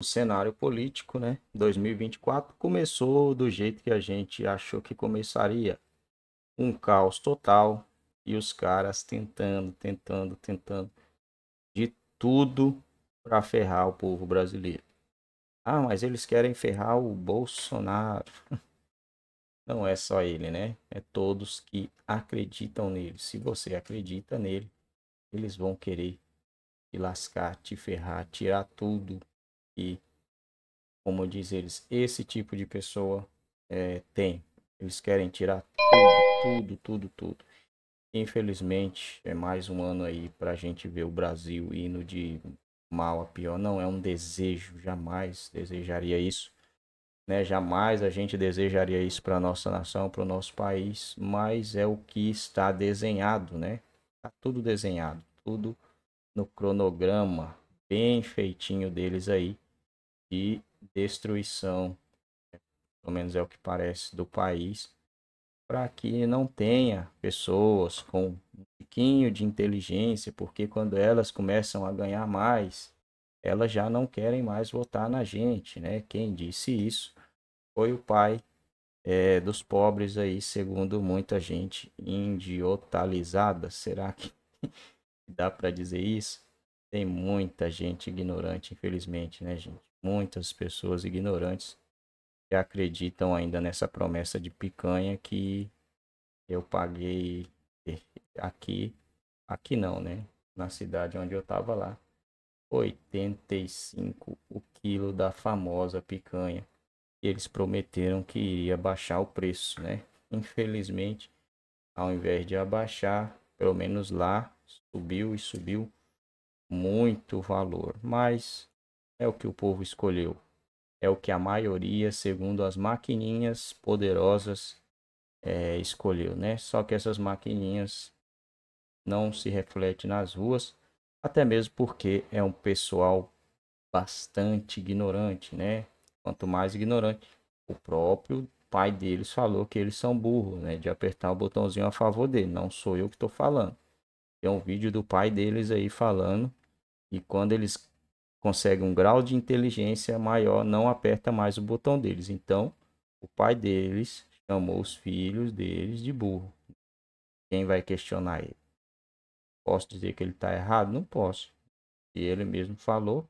o cenário político, né? 2024 começou do jeito que a gente achou que começaria, um caos total e os caras tentando, tentando, tentando de tudo para ferrar o povo brasileiro. Ah, mas eles querem ferrar o Bolsonaro. Não é só ele, né? É todos que acreditam nele. Se você acredita nele, eles vão querer te lascar, te ferrar, tirar tudo que, como diz eles, esse tipo de pessoa é, tem. Eles querem tirar tudo, tudo, tudo, tudo. Infelizmente, é mais um ano aí para a gente ver o Brasil indo de mal a pior. Não é um desejo, jamais desejaria isso. Né? Jamais a gente desejaria isso para nossa nação, para o nosso país, mas é o que está desenhado, né? Tá tudo desenhado, tudo no cronograma bem feitinho deles aí e destruição, pelo menos é o que parece, do país, para que não tenha pessoas com um pouquinho de inteligência, porque quando elas começam a ganhar mais, elas já não querem mais votar na gente, né? Quem disse isso foi o pai é, dos pobres aí, segundo muita gente indiotalizada. Será que dá para dizer isso? Tem muita gente ignorante, infelizmente, né, gente? Muitas pessoas ignorantes que acreditam ainda nessa promessa de picanha que eu paguei aqui, aqui não, né? Na cidade onde eu tava lá, 85 o quilo da famosa picanha. Eles prometeram que iria baixar o preço, né? Infelizmente, ao invés de abaixar, pelo menos lá subiu e subiu muito valor, mas é o que o povo escolheu. É o que a maioria, segundo as maquininhas poderosas, é, escolheu, né? Só que essas maquininhas não se refletem nas ruas, até mesmo porque é um pessoal bastante ignorante, né? Quanto mais ignorante, o próprio pai deles falou que eles são burros, né? De apertar o botãozinho a favor dele. Não sou eu que estou falando. Tem um vídeo do pai deles aí falando e quando eles conseguem um grau de inteligência maior, não aperta mais o botão deles. Então, o pai deles chamou os filhos deles de burro. Quem vai questionar ele? Posso dizer que ele está errado? Não posso. E ele mesmo falou